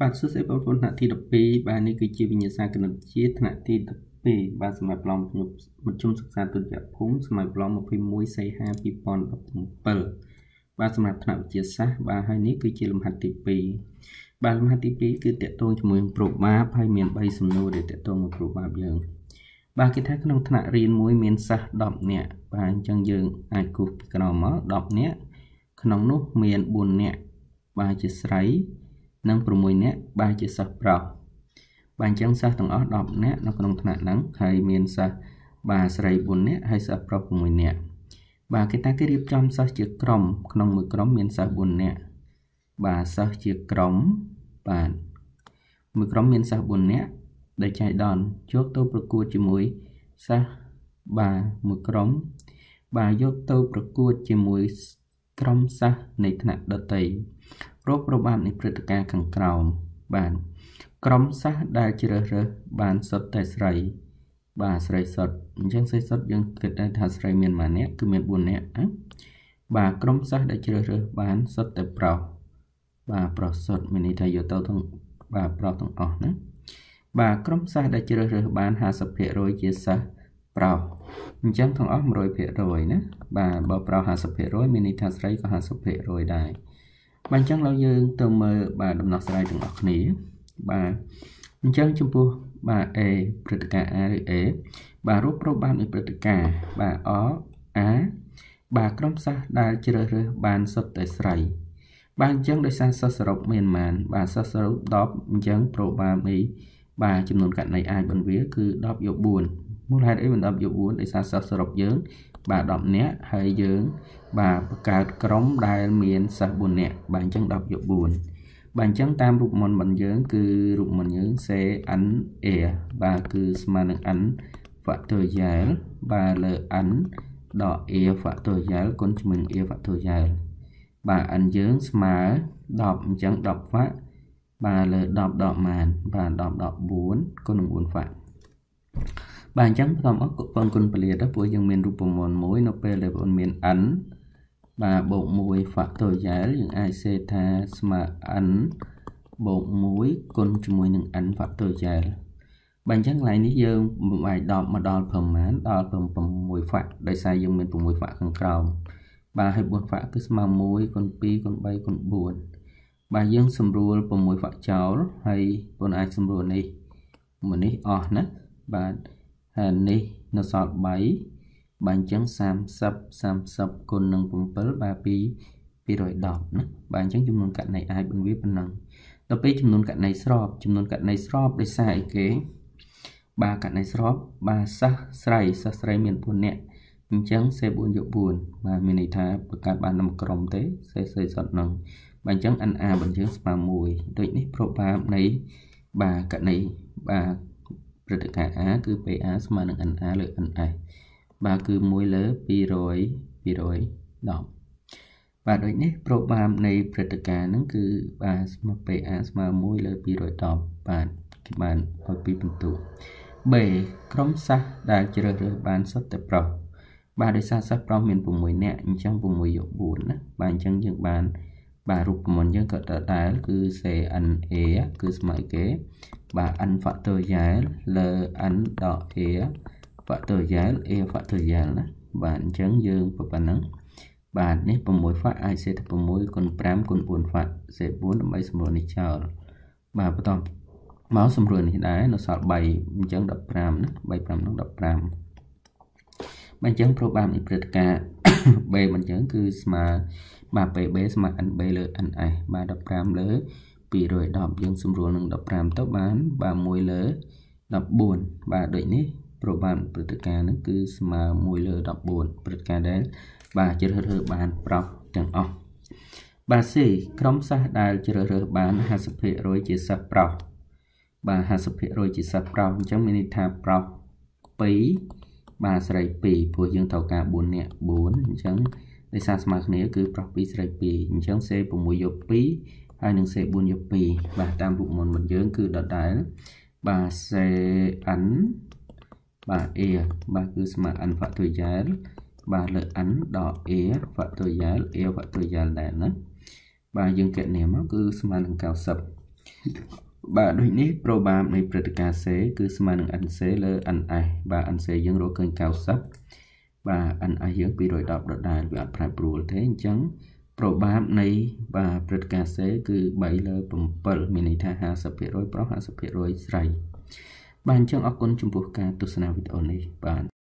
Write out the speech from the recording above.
បាទសួស្តីបងប្អូនថ្នាក់ទី12បាទនេះគឺជាវិញ្ញាសាគណិតវិទ្យាថ្នាក់ទី12បាទសម្រាប់ប្លង់ខ្ញុំមជ្ឈមសិក្សាទុតិយភូមិសម័យប្លង់21សីហា2017បាទសម្រាប់ថ្នាក់វិទ្យាសាស្ត្របាទហើយនេះគឺជាលំហាត់ទី2បាទលំហាត់ទី2គឺតកតងជាមួយប្រូបាបហើយមាន3សំណួរដែលតកតងមកប្រូបាបយើង បាទគេថាក្នុងថ្នាក់រៀនមួយមានសិស្ស10នាក់បាទអញ្ចឹងយើងអាចគូសពីក្រោមមក10នាក់ក្នុងនោះមាន4នាក់បាទជាស្រីនិង6នាក់បែរជាសិស្សប្រុសបាទអញ្ចឹងសិស្សទាំងអស់10នាក់នៅក្នុងថ្នាក់ហ្នឹងហើយមានសិស្សបាទស្រី4នាក់ហើយសិស្សប្រុស6នាក់បាទគេតាំងគេរៀបចំសិស្សជាក្រុម ក្នុងមួយក្រុមមានសិស្ស4នាក់បាទសិស្សជាក្រុមបាទមួយក្រុមមានសិស្ស4នាក់ដែលចៃដន្យយកទៅប្រកួតជាមួយសិស្សបាទមួយក្រុម បាទយកទៅប្រកួតជាមួយក្រុមសិស្សនៃថ្នាក់ដតីរូបរបបនៃព្រឹត្តិការណ៍ខាងក្រោមបាន ក្រុមសាសដែលជ្រើសរើសបានសុទ្ធតែស្រី បាទស្រីសុទ្ធអញ្ចឹងស្រីសុទ្ធយើងគិតថាស្រីមានមួយនាក់គឺមាន4នាក់ណាបាទក្រុមសាសដែលជ្រើសរើសបានសុទ្ធតែប្រុសបាទប្រុសសុទ្ធមានន័យថាយកទៅទាំងបាទប្រុសទាំងអស់ណាបាទក្រុមសាសដែលជ្រើសរើសបាន50%ជាសាសប្រុសអញ្ចឹងទាំងអស់100%ណាបាទបើប្រុស50%មានន័យថាស្រីក៏50%ដែរបាទអញ្ចឹងឡើយយើងទៅមើលបាទដំណោះស្រាយទាំងអស់គ្នាបាទអញ្ចឹងចំពោះបាទ A ព្រឹត្តិការណ៍ A ឬ A បាទរូបប្រូបបានដោយព្រឹត្តិការណ៍បាទ O A បាទក្រុមសាសដែលជ្រើសរើសបានសុទ្ធតែស្រី បាទអញ្ចឹងដោយសារសិស្សសរុបមានប៉ុន្មានបាទសិស្សសរុប10អញ្ចឹង probability បាទចំនួនករណីអាចបន្វា គឺ10យក4មូលហេតុអីមិន10យក4ដោយសារសិស្សសរុបយើងបាទ10នាក់ហើយយើងបាទបង្កើតក្រុមដែល មានសិស្ស4នាក់បាទអញ្ចឹង10យក4បាទអញ្ចឹងតាមរូបមន្តរបស់យើងគឺរូបមន្តយើង C N A បាទគឺស្មើនឹង N factorial បាទលើ N ដល់ A factorial គុណជាមួយ A factorial បាទ N យើងស្មើ10អញ្ចឹង10 fact បាទលើ10 10ម៉ានបាទ10 14គុណនឹង4 fact បាទអញ្ចឹងបងអរបងគុណពលាតព្រោះយើងមានរូបមន្តមួយនៅពេលដែលបងមាន n បាទបូក1 factorial យើងអាចសេថាស្មើ n បូក1គុណជាមួយនឹង n factorial បាទអញ្ចឹងកន្លែងនេះយើងបំអាច10មកដល់ប្រមាណដល់6 fact ដោយសារយើងមាន6 fact ខាងក្រោមបាទហើយ4 fact គឺស្មើ1គុណ2គុណ3គុណ4បាទយើងសម្រួល6 fact ចោលហើយបងអាចសម្រួលនេះមួយនេះអស់ណាបាទហើយនេះនៅសល់3បាទអញ្ចឹង30 30គុណនឹង7បាទពី210ណាបាទអញ្ចឹងចំនួនកណីអាចបង្រៀនប៉ុណ្ណឹងដល់ពេលចំនួនកណីស្របចំនួនកណីស្របដោយសារអីគេបាទកណីស្របបាទសិស្សស្រីសិស្សស្រីមាន4នាក់អញ្ចឹងសេ4យក4បាទមានន័យថាបង្កើតបានតាមក្រុមទេសេសេសតនឹងបាទអញ្ចឹង NA បញ្ជាស្មើ1ដូចនេះប្រូបាបនៃបាទកណីបាទព្រឹត្តិការណ៍ A គឺ PA ស្មើនឹង NA លើ NS បាទគឺ1លើ200 210បាទដូចនេះ probam នៃព្រឹត្តិការណ៍ហ្នឹងគឺបាទស្មើ PA ស្មើ1លើ210បាទគេបានឲ្យពីបន្ទុក B ក្រុមសាសដែលជ្រើសរើសបានសុទ្ធតែប្រុសបាទដោយសារសិស្សប្រុសមាន6នាក់អញ្ចឹង6យក4ណាបាទអញ្ចឹងយើងបានបាទរូបមន្តយើងក៏ដដែលគឺ CNA គឺស្មើគេបាទ n factorial លើ n ដក a factorial a factorial ណាបាទអញ្ចឹងយើងប៉ុណ្ណឹងបាទនេះ6 fact អាចសេ6គុណ5គុណ4 fact សេ4ដើម្បីសម្រួលនេះចោលបាទបន្តមកសម្រួលនេះដែរនៅសល់3អញ្ចឹង15ណា3 5នោះ15បាទអញ្ចឹងប្រូបាននេះព្រឹត្តិការណ៍ b មិនអញ្ចឹងគឺស្មើបាទ pb ស្មើ nb លើ ns បាទ15លើ210យើងសម្រួលនឹង15ទៅបាន បាទ1លើ14បាទដូចនេះប្របានព្រឹត្តិការណ៍នឹងគឺស្មើ1លើ14ព្រឹត្តិការណ៍ដែល បាទជ្រើសរើសបានប្រោសទាំងអស់បាទ C ក្រុមសាសដែលជ្រើសរើសបាន50%ជាសាសប្រោសបាទ50%ជាសាសប្រោសអញ្ចឹងមានន័យថាប្រោស2បាទស្រី2ព្រោះយើងត្រូវការ4នាក់4អញ្ចឹងដោយសារស្មើគ្នាគឺប្រោះ2ស្រី2អញ្ចឹង C 6យក2ហើយនឹង C4 យក2បាទតាមរូបមន្តមុនយើងគឺដដែលបាទ CN បាទ A បាទគឺស្មើ n វ៉ាក់ទូយ៉ែលបាទលើ n ដល់ A វ៉ាក់ទូយ៉ែល A វ៉ាក់ទូយ៉ែលដែរណាបាទយើងកណនាមកគឺស្មើនឹង90បាទដូចនេះ probab នៃព្រឹត្តិការណ៍ C គឺស្មើនឹង NC លើ NS បាទ NC យើងរកឃើញ90បាទ NS យើង210ដដែលវាអត់ប្រែប្រួលទេអញ្ចឹង probab នៃ បាទព្រឹត្តិការណ៍សេគឺ3លើ7មានន័យថា50%ប្រុស50%ស្រី បាទអញ្ចឹងអរគុណចំពោះការទស្សនាវីដេអូនេះបាទ